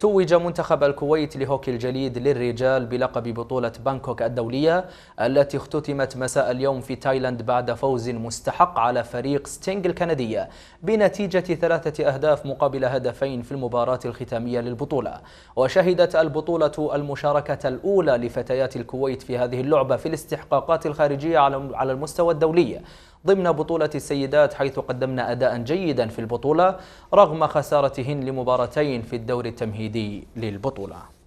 توج منتخب الكويت لهوكي الجليد للرجال بلقب بطولة بانكوك الدولية التي اختتمت مساء اليوم في تايلاند بعد فوز مستحق على فريق ستينغ الكندية بنتيجة ثلاثة أهداف مقابل هدفين في المباراة الختامية للبطولة وشهدت البطولة المشاركة الأولى لفتيات الكويت في هذه اللعبة في الاستحقاقات الخارجية على المستوى الدولي ضمن بطولة السيدات حيث قدمنا أداء جيدا في البطولة رغم خسارتهن لمباراتين في الدور التمهيدي للبطولة